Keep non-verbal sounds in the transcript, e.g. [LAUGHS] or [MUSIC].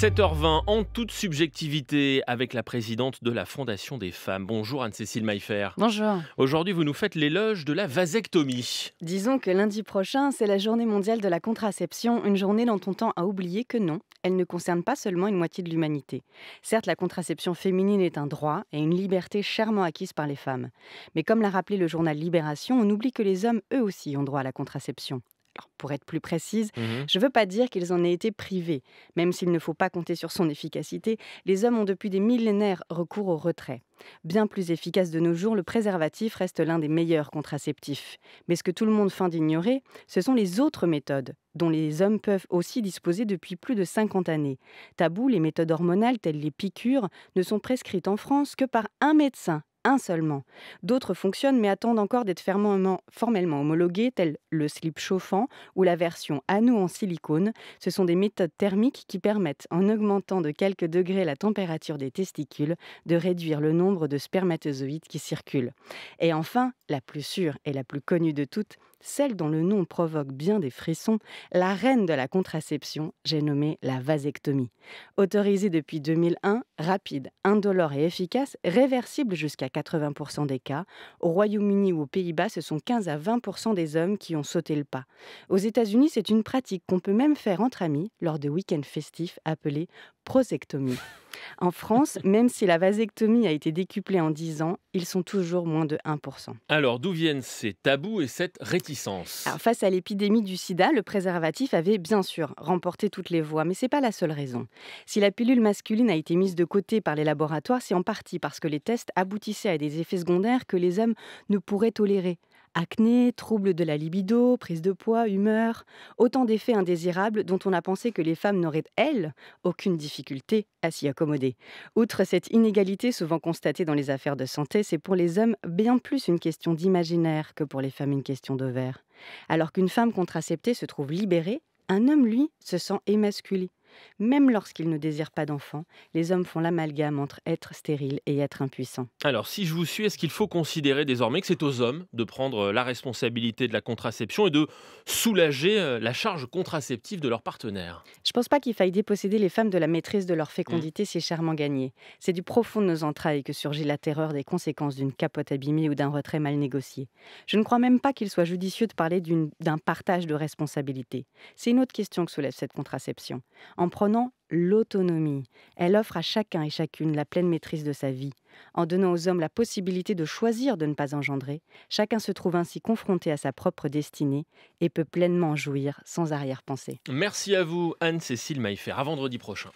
7h20 en toute subjectivité avec la présidente de la Fondation des femmes. Bonjour Anne-Cécile Maillefer. Bonjour. Aujourd'hui, vous nous faites l'éloge de la vasectomie. Disons que lundi prochain, c'est la journée mondiale de la contraception, une journée dont on tend à oublier que non, elle ne concerne pas seulement une moitié de l'humanité. Certes, la contraception féminine est un droit et une liberté chèrement acquise par les femmes. Mais comme l'a rappelé le journal Libération, on oublie que les hommes, eux aussi, ont droit à la contraception pour être plus précise, mmh je ne veux pas dire qu'ils en aient été privés. Même s'il ne faut pas compter sur son efficacité, les hommes ont depuis des millénaires recours au retrait. Bien plus efficace de nos jours, le préservatif reste l'un des meilleurs contraceptifs. Mais ce que tout le monde feint d'ignorer, ce sont les autres méthodes dont les hommes peuvent aussi disposer depuis plus de 50 années. Tabou, les méthodes hormonales telles les piqûres ne sont prescrites en France que par un médecin un seulement. D'autres fonctionnent mais attendent encore d'être formellement homologués, tels le slip chauffant ou la version anneau en silicone. Ce sont des méthodes thermiques qui permettent, en augmentant de quelques degrés la température des testicules, de réduire le nombre de spermatozoïdes qui circulent. Et enfin, la plus sûre et la plus connue de toutes, celle dont le nom provoque bien des frissons, la reine de la contraception, j'ai nommé la vasectomie. Autorisée depuis 2001, rapide, indolore et efficace, réversible jusqu'à 80% des cas. Au Royaume-Uni ou aux Pays-Bas, ce sont 15 à 20% des hommes qui ont sauté le pas. Aux États-Unis, c'est une pratique qu'on peut même faire entre amis lors de week-ends festifs appelés prosectomie. En France, [LAUGHS] même si la vasectomie a été décuplée en 10 ans, ils sont toujours moins de 1%. Alors, d'où viennent ces tabous et cette réticence Face à l'épidémie du sida, le préservatif avait bien sûr remporté toutes les voix. mais ce n'est pas la seule raison. Si la pilule masculine a été mise de côté par les laboratoires, c'est en partie parce que les tests aboutissaient à des effets secondaires que les hommes ne pourraient tolérer. Acné, troubles de la libido, prise de poids, humeur, autant d'effets indésirables dont on a pensé que les femmes n'auraient, elles, aucune difficulté à s'y accommoder. Outre cette inégalité souvent constatée dans les affaires de santé, c'est pour les hommes bien plus une question d'imaginaire que pour les femmes une question d'ovaire. Alors qu'une femme contraceptée se trouve libérée, un homme, lui, se sent émasculé. Même lorsqu'ils ne désirent pas d'enfants, les hommes font l'amalgame entre être stérile et être impuissant. Alors, si je vous suis, est-ce qu'il faut considérer désormais que c'est aux hommes de prendre euh, la responsabilité de la contraception et de soulager euh, la charge contraceptive de leur partenaire Je ne pense pas qu'il faille déposséder les femmes de la maîtrise de leur fécondité, mmh. si c'est chèrement gagné. C'est du profond de nos entrailles que surgit la terreur des conséquences d'une capote abîmée ou d'un retrait mal négocié. Je ne crois même pas qu'il soit judicieux de parler d'un partage de responsabilité. C'est une autre question que soulève cette contraception en prenant l'autonomie. Elle offre à chacun et chacune la pleine maîtrise de sa vie. En donnant aux hommes la possibilité de choisir de ne pas engendrer, chacun se trouve ainsi confronté à sa propre destinée et peut pleinement jouir sans arrière-pensée. Merci à vous, Anne-Cécile Maillefer. À vendredi prochain.